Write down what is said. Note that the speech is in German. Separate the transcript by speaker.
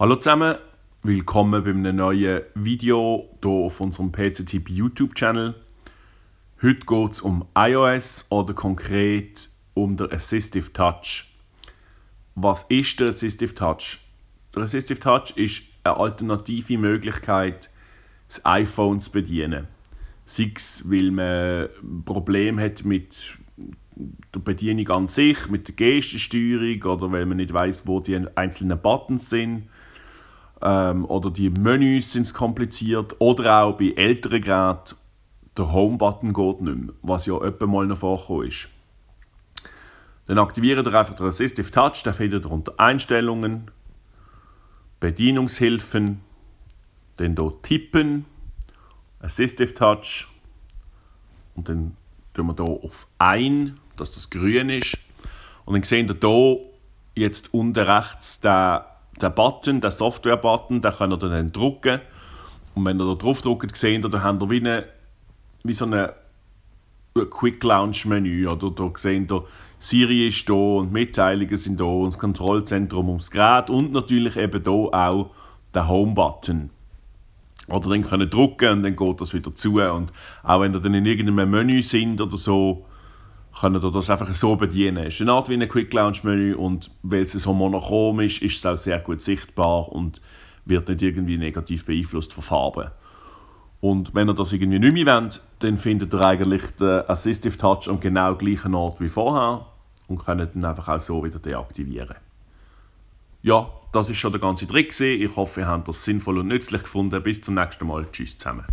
Speaker 1: Hallo zusammen, willkommen bei einem neuen Video hier auf unserem PCTip YouTube-Channel. Heute geht es um iOS oder konkret um den Assistive Touch. Was ist der Assistive Touch? Der Assistive Touch ist eine alternative Möglichkeit, das iPhone zu bedienen. Sei es, weil man ein Problem hat mit der Bedienung an sich, mit der Gestensteuerung oder weil man nicht weiß, wo die einzelnen Buttons sind ähm, oder die Menüs sind kompliziert oder auch bei älteren Geräten der Home-Button geht nicht mehr, was ja öppe mal noch vorgekommen ist. Dann aktiviert ihr einfach den Assistive Touch, da findet ihr unter Einstellungen, Bedienungshilfen, dann hier Tippen, Assistive Touch und dann tun wir hier auf ein, dass das grün ist. Und dann sehen ihr hier jetzt unten rechts den den Button, den Software-Button, den könnt ihr dann drücken. Und wenn ihr da drauf drückt, seht ihr, da habt ihr wie, eine, wie so ein Quick-Launch-Menü. Oder da seht ihr, Siri ist da und Mitteilungen sind da und das Kontrollzentrum ums Gerät und natürlich eben hier auch der Home-Button. Oder dann können drücken und dann geht das wieder zu. Und auch wenn ihr dann in irgendeinem Menü sind oder so, können ihr das einfach so bedienen. Es ist eine Art wie ein Quick-Lounge-Menü und weil es so monochrom ist, ist es auch sehr gut sichtbar und wird nicht irgendwie negativ beeinflusst von Farben. Und wenn ihr das irgendwie nicht mehr wollt, dann findet ihr eigentlich den Assistive Touch am genau gleichen Ort wie vorher und könnt ihn einfach auch so wieder deaktivieren. Ja, das ist schon der ganze Trick. Ich hoffe, ihr habt das sinnvoll und nützlich gefunden. Bis zum nächsten Mal. Tschüss zusammen.